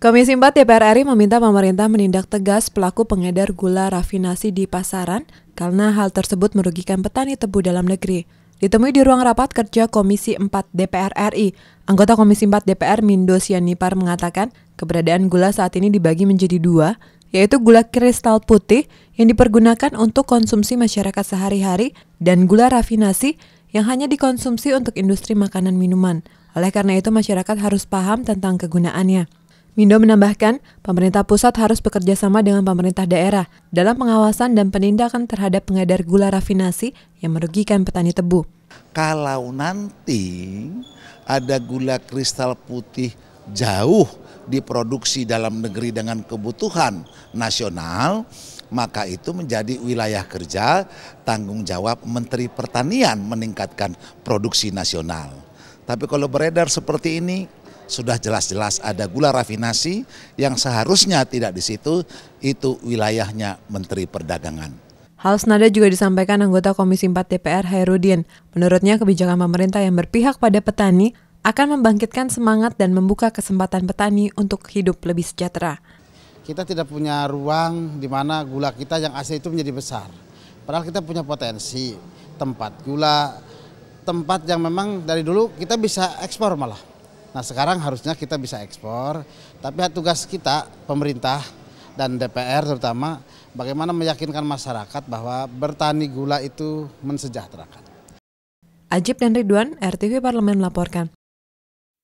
Komisi 4 DPR RI meminta pemerintah menindak tegas pelaku pengedar gula rafinasi di pasaran karena hal tersebut merugikan petani tebu dalam negeri. Ditemui di ruang rapat kerja Komisi 4 DPR RI, anggota Komisi 4 DPR Mindo Sianipar mengatakan keberadaan gula saat ini dibagi menjadi dua, yaitu gula kristal putih yang dipergunakan untuk konsumsi masyarakat sehari-hari dan gula rafinasi yang hanya dikonsumsi untuk industri makanan minuman. Oleh karena itu, masyarakat harus paham tentang kegunaannya. Mindo menambahkan, pemerintah pusat harus bekerja sama dengan pemerintah daerah dalam pengawasan dan penindakan terhadap pengedar gula rafinasi yang merugikan petani tebu. Kalau nanti ada gula kristal putih jauh diproduksi dalam negeri dengan kebutuhan nasional, maka itu menjadi wilayah kerja tanggung jawab Menteri Pertanian meningkatkan produksi nasional. Tapi kalau beredar seperti ini, sudah jelas-jelas ada gula rafinasi yang seharusnya tidak di situ, itu wilayahnya Menteri Perdagangan. Hal senada juga disampaikan anggota Komisi 4 DPR Hairudin. Menurutnya kebijakan pemerintah yang berpihak pada petani akan membangkitkan semangat dan membuka kesempatan petani untuk hidup lebih sejahtera. Kita tidak punya ruang di mana gula kita yang asli itu menjadi besar. Padahal kita punya potensi tempat gula, tempat yang memang dari dulu kita bisa ekspor malah. Nah sekarang harusnya kita bisa ekspor, tapi tugas kita pemerintah dan DPR terutama bagaimana meyakinkan masyarakat bahwa bertani gula itu mensejahterakan. Ajib dan Ridwan, RTV Parlemen melaporkan.